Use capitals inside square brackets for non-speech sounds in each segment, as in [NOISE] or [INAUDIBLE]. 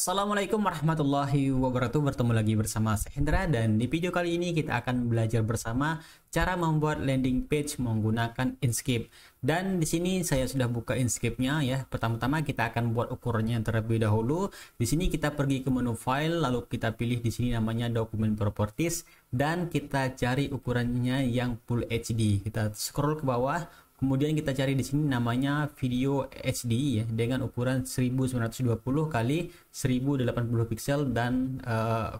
Assalamualaikum warahmatullahi wabarakatuh Bertemu lagi bersama saya Hendra Dan di video kali ini kita akan belajar bersama Cara membuat landing page menggunakan Inkscape Dan di sini saya sudah buka Inkscape-nya ya Pertama-tama kita akan buat ukurannya terlebih dahulu Di sini kita pergi ke menu file Lalu kita pilih di sini namanya dokumen properties Dan kita cari ukurannya yang Full HD Kita scroll ke bawah Kemudian kita cari di sini namanya video HD ya dengan ukuran 1920 kali 1080 pixel dan uh,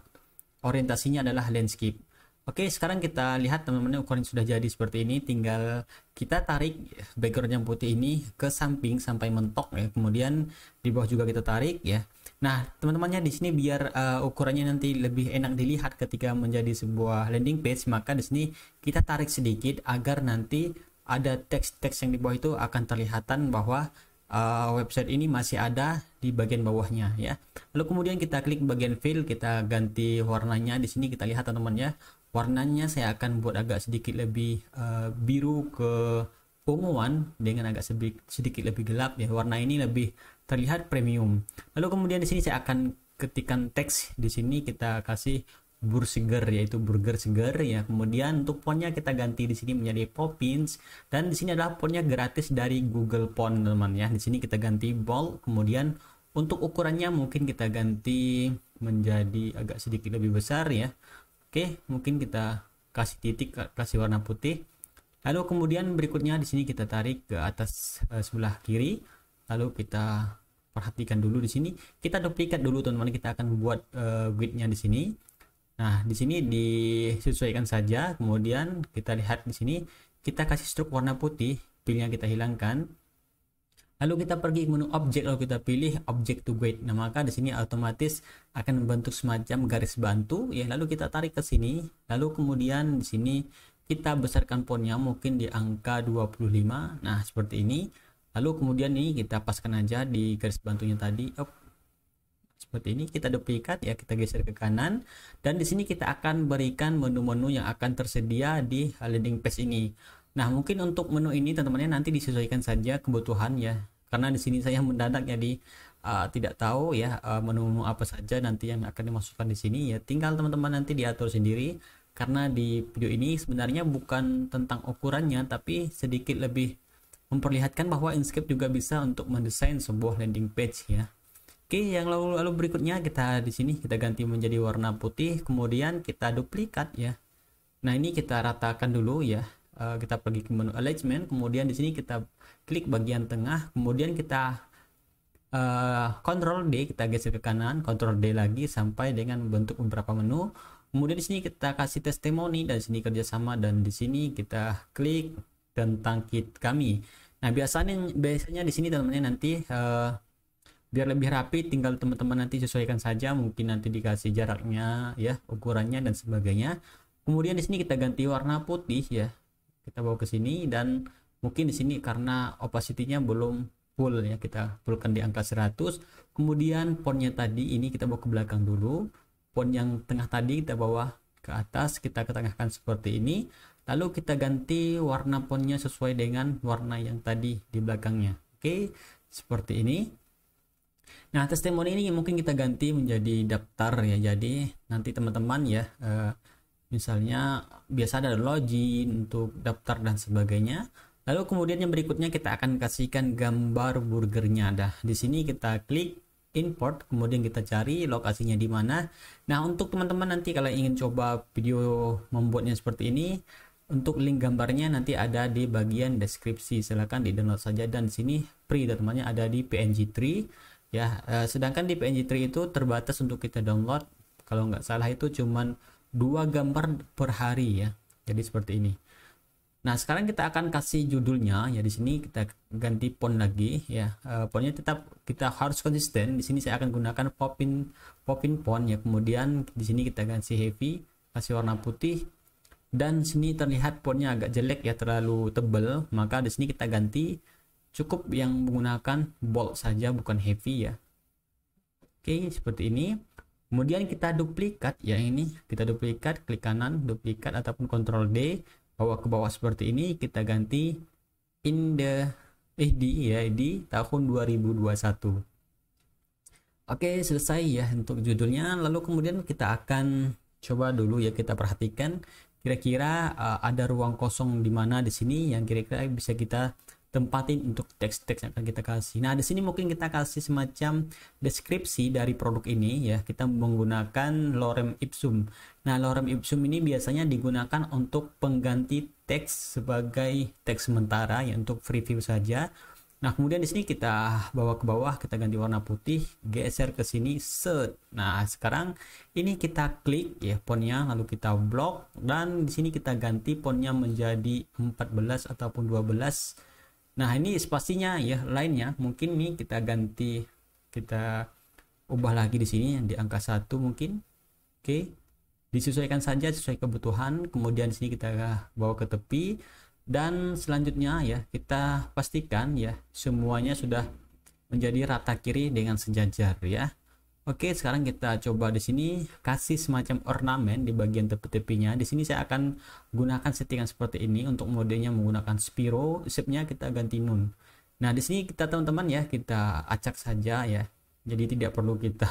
orientasinya adalah landscape. Oke, sekarang kita lihat teman-teman ukuran sudah jadi seperti ini. Tinggal kita tarik background yang putih ini ke samping sampai mentok ya. Kemudian di bawah juga kita tarik ya. Nah, teman-temannya di sini biar uh, ukurannya nanti lebih enak dilihat ketika menjadi sebuah landing page, maka di sini kita tarik sedikit agar nanti ada teks-teks yang di bawah itu akan terlihatan bahwa uh, website ini masih ada di bagian bawahnya ya. Lalu kemudian kita klik bagian fill, kita ganti warnanya di sini kita lihat teman-teman ya. Warnanya saya akan buat agak sedikit lebih uh, biru ke pengumuman dengan agak sedikit lebih gelap ya. Warna ini lebih terlihat premium. Lalu kemudian di sini saya akan ketikan teks di sini kita kasih burger yaitu burger seger ya. Kemudian untuk ponnya kita ganti di sini menjadi popins dan di sini adalah ponnya gratis dari Google pon teman ya. Di sini kita ganti ball kemudian untuk ukurannya mungkin kita ganti menjadi agak sedikit lebih besar ya. Oke, mungkin kita kasih titik kasih warna putih. Lalu kemudian berikutnya di sini kita tarik ke atas eh, sebelah kiri. Lalu kita perhatikan dulu di sini. Kita duplikat dulu teman-teman, kita akan buat uh, eh, gridnya di sini Nah, di sini disesuaikan saja. Kemudian kita lihat di sini kita kasih stroke warna putih, pilihan kita hilangkan. Lalu kita pergi menu objek lalu kita pilih objek to grade. Nah, maka di sini otomatis akan membentuk semacam garis bantu ya. Lalu kita tarik ke sini, lalu kemudian di sini kita besarkan fontnya mungkin di angka 25. Nah, seperti ini. Lalu kemudian ini kita paskan aja di garis bantunya tadi. Oke seperti ini kita duplikat ya kita geser ke kanan dan di sini kita akan berikan menu-menu yang akan tersedia di landing page ini nah mungkin untuk menu ini teman-teman ya, nanti disesuaikan saja kebutuhan ya karena di sini saya mendadak jadi uh, tidak tahu ya uh, menu-menu apa saja nanti yang akan dimasukkan di sini ya tinggal teman-teman nanti diatur sendiri karena di video ini sebenarnya bukan tentang ukurannya tapi sedikit lebih memperlihatkan bahwa Inscape juga bisa untuk mendesain sebuah landing page ya Oke, yang lalu lalu berikutnya kita di sini kita ganti menjadi warna putih, kemudian kita duplikat ya. Nah, ini kita ratakan dulu ya. Uh, kita pergi ke menu alignment, kemudian di sini kita klik bagian tengah, kemudian kita uh, control D, kita geser ke kanan, control D lagi sampai dengan bentuk beberapa menu. Kemudian di sini kita kasih testimoni dan di sini kerjasama dan di sini kita klik tentang kit kami. Nah, biasanya biasanya di sini teman-teman nanti uh, biar lebih rapi tinggal teman-teman nanti sesuaikan saja mungkin nanti dikasih jaraknya ya ukurannya dan sebagainya kemudian di sini kita ganti warna putih ya kita bawa ke sini dan mungkin di sini karena opacity-nya belum full ya kita fullkan di angka 100 kemudian fontnya tadi ini kita bawa ke belakang dulu font yang tengah tadi kita bawa ke atas kita ketengahkan seperti ini lalu kita ganti warna fontnya sesuai dengan warna yang tadi di belakangnya oke seperti ini Nah, testimoni ini mungkin kita ganti menjadi daftar ya. Jadi nanti teman-teman ya eh, misalnya biasa ada login untuk daftar dan sebagainya. Lalu kemudian yang berikutnya kita akan kasihkan gambar burgernya dah. Di sini kita klik import, kemudian kita cari lokasinya di mana. Nah, untuk teman-teman nanti kalau ingin coba video membuatnya seperti ini, untuk link gambarnya nanti ada di bagian deskripsi. Silahkan di-download saja dan di sini free teman-temannya ada di PNG3 ya uh, sedangkan di PNG3 itu terbatas untuk kita download kalau nggak salah itu cuman dua gambar per hari ya jadi seperti ini nah sekarang kita akan kasih judulnya ya di sini kita ganti font lagi ya e, fontnya tetap kita harus konsisten di sini saya akan gunakan popin popin font ya kemudian di sini kita ganti heavy kasih warna putih dan sini terlihat fontnya agak jelek ya terlalu tebel maka di sini kita ganti cukup yang menggunakan bolt saja bukan heavy ya oke seperti ini kemudian kita duplikat ya ini kita duplikat klik kanan duplikat ataupun Ctrl D bawa ke bawah seperti ini kita ganti in the eh di ya di tahun 2021 Oke, selesai ya untuk judulnya. Lalu kemudian kita akan coba dulu ya kita perhatikan kira-kira uh, ada ruang kosong di mana di sini yang kira-kira bisa kita tempatin untuk teks-teks yang akan kita kasih. Nah, di sini mungkin kita kasih semacam deskripsi dari produk ini ya. Kita menggunakan lorem ipsum. Nah, lorem ipsum ini biasanya digunakan untuk pengganti teks sebagai teks sementara ya untuk free saja. Nah, kemudian di sini kita bawa ke bawah, kita ganti warna putih, geser ke sini, set. Nah, sekarang ini kita klik ya fontnya, lalu kita blok, dan di sini kita ganti fontnya menjadi 14 ataupun 12 Nah, ini spasinya ya lainnya. Mungkin nih kita ganti kita ubah lagi di sini di angka satu mungkin. Oke. Disesuaikan saja sesuai kebutuhan. Kemudian di sini kita bawa ke tepi dan selanjutnya ya kita pastikan ya semuanya sudah menjadi rata kiri dengan sejajar ya. Oke, sekarang kita coba di sini kasih semacam ornamen di bagian tepi-tepinya. Di sini saya akan gunakan settingan seperti ini untuk modenya menggunakan Spiro, shape-nya kita ganti nun. Nah, di sini kita teman-teman ya, kita acak saja ya. Jadi tidak perlu kita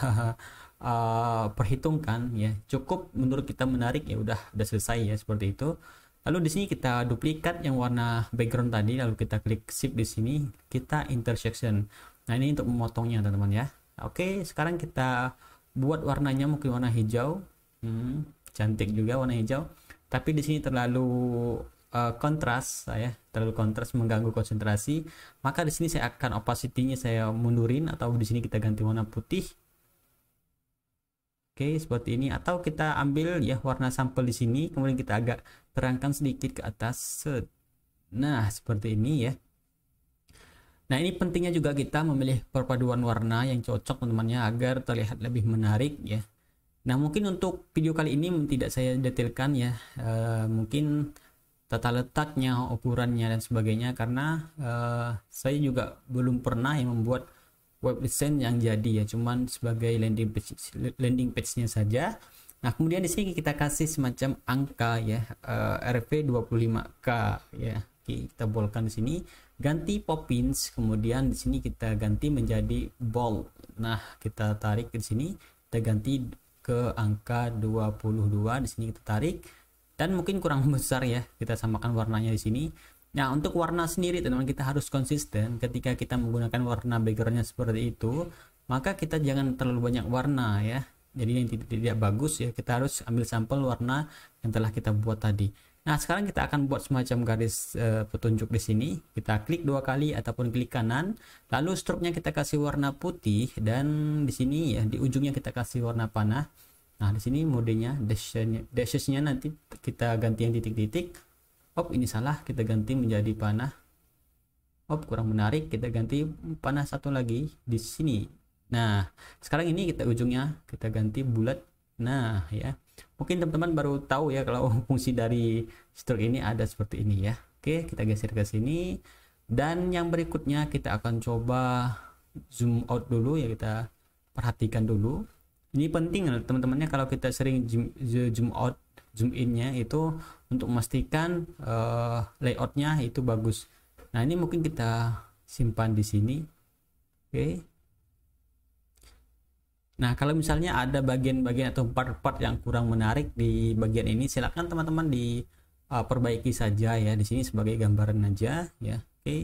uh, [LAUGHS] perhitungkan ya. Cukup menurut kita menarik ya udah udah selesai ya seperti itu. Lalu di sini kita duplikat yang warna background tadi lalu kita klik shift di sini, kita intersection. Nah, ini untuk memotongnya teman-teman ya. Oke, sekarang kita buat warnanya mungkin warna hijau. Hmm, cantik juga warna hijau. Tapi di sini terlalu uh, kontras saya terlalu kontras mengganggu konsentrasi maka di sini saya akan opacity-nya saya mundurin atau di sini kita ganti warna putih oke seperti ini atau kita ambil ya warna sampel di sini kemudian kita agak terangkan sedikit ke atas nah seperti ini ya Nah ini pentingnya juga kita memilih perpaduan warna yang cocok teman-temannya agar terlihat lebih menarik ya. Nah mungkin untuk video kali ini tidak saya detailkan ya, e, mungkin tata letaknya, ukurannya dan sebagainya karena e, saya juga belum pernah yang membuat web design yang jadi ya, cuman sebagai landing page landing page-nya saja. Nah kemudian di sini kita kasih semacam angka ya, e, RP 25k ya, kita bolkan di sini ganti Poppins kemudian di sini kita ganti menjadi ball nah kita tarik ke sini kita ganti ke angka 22 di sini kita tarik dan mungkin kurang [LAUGHS] besar ya kita samakan warnanya di sini nah untuk warna sendiri teman-teman kita harus konsisten ketika kita menggunakan warna backgroundnya seperti itu maka kita jangan terlalu banyak warna ya jadi yang tidak bagus ya kita harus ambil sampel warna yang telah kita buat tadi Nah, sekarang kita akan buat semacam garis e, petunjuk di sini. Kita klik dua kali ataupun klik kanan. Lalu stroke-nya kita kasih warna putih dan di sini ya di ujungnya kita kasih warna panah. Nah, di sini modenya dashes-nya nanti kita ganti yang titik-titik. Op, ini salah, kita ganti menjadi panah. Op, kurang menarik, kita ganti panah satu lagi di sini. Nah, sekarang ini kita ujungnya kita ganti bulat. Nah, ya. Mungkin teman-teman baru tahu ya kalau [LAUGHS] fungsi dari stroke ini ada seperti ini ya. Oke, kita geser ke sini. Dan yang berikutnya kita akan coba zoom out dulu ya kita perhatikan dulu. Ini penting loh teman-temannya kalau kita sering zoom, zoom out, zoom innya itu untuk memastikan uh, layoutnya itu bagus. Nah ini mungkin kita simpan di sini. Oke, Nah, kalau misalnya ada bagian-bagian atau part-part yang kurang menarik di bagian ini, silakan teman-teman diperbaiki uh, saja ya di sini sebagai gambaran aja ya. Oke. Okay.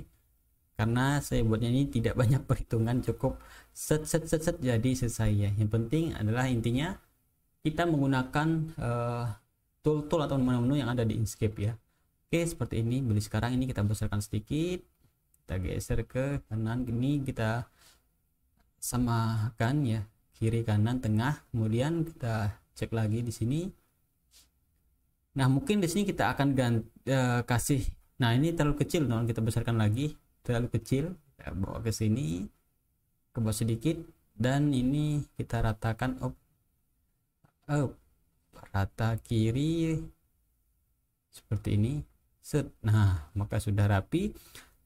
Karena saya buatnya ini tidak [LAUGHS] banyak perhitungan, cukup set set set set jadi selesai ya. Yang penting adalah intinya kita menggunakan uh, tool-tool uh, atau menu-menu yang ada di Inkscape ya. Oke, okay, seperti ini. Beli sekarang ini kita besarkan sedikit. Kita geser ke kanan ini kita samakan ya kiri kanan tengah kemudian kita cek lagi di sini nah mungkin di sini kita akan ganti, uh, eh, kasih nah ini terlalu kecil non kita besarkan lagi terlalu kecil kita bawa ke sini ke bawah sedikit dan ini kita ratakan oh oh rata kiri seperti ini set nah maka sudah rapi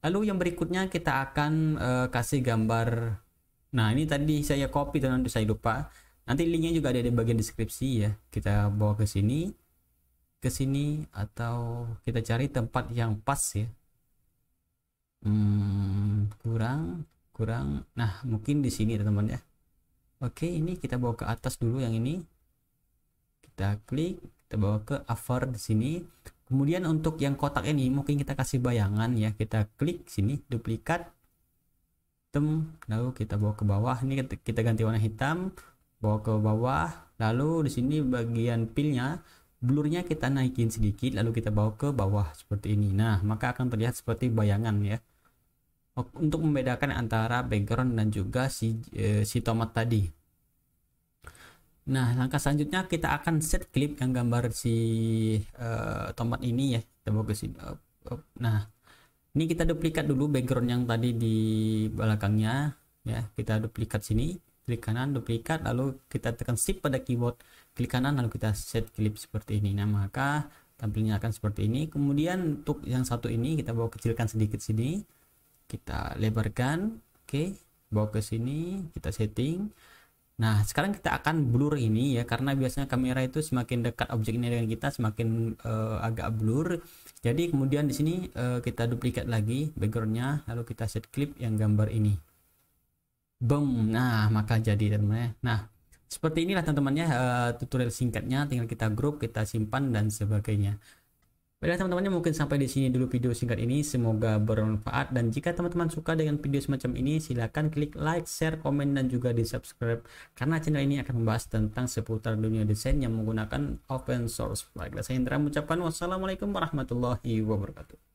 lalu yang berikutnya kita akan uh, kasih gambar Nah ini tadi saya copy teman saya lupa. Nanti linknya juga ada di bagian deskripsi ya. Kita bawa ke sini, ke sini atau kita cari tempat yang pas ya. Hmm, kurang, kurang. Nah mungkin di sini teman-teman ya. Oke ini kita bawa ke atas dulu yang ini. Kita klik, kita bawa ke over di sini. Kemudian untuk yang kotak ini mungkin kita kasih bayangan ya. Kita klik sini duplikat hitam lalu kita bawa ke bawah ini kita ganti warna hitam bawa ke bawah lalu di sini bagian pilnya blurnya kita naikin sedikit lalu kita bawa ke bawah seperti ini nah maka akan terlihat seperti bayangan ya untuk membedakan antara background dan juga si e, si tomat tadi nah langkah selanjutnya kita akan set clip yang gambar si e, tomat ini ya kita bawa ke sini eh, nah ini kita duplikat dulu background yang tadi di belakangnya ya kita duplikat sini klik kanan duplikat lalu kita tekan shift pada keyboard klik kanan lalu kita set clip seperti ini nah maka tampilnya akan seperti ini kemudian untuk yang satu ini kita bawa kecilkan sedikit sini kita lebarkan oke okay. bawa ke sini kita setting Nah, sekarang kita akan blur ini ya karena biasanya kamera itu semakin dekat objek ini dengan kita semakin uh, agak blur. Jadi kemudian di sini uh, kita duplikat lagi backgroundnya lalu kita set clip yang gambar ini. Boom. Nah, maka jadi teman-teman. Nah, seperti inilah teman-temannya uh, tutorial singkatnya tinggal kita grup, kita simpan dan sebagainya. Baiklah teman-teman mungkin sampai di sini dulu video singkat ini semoga bermanfaat dan jika teman-teman suka dengan video semacam ini silahkan klik like, share, komen dan juga di subscribe karena channel ini akan membahas tentang seputar dunia desain yang menggunakan open source. Baiklah saya Indra mengucapkan wassalamualaikum warahmatullahi wabarakatuh.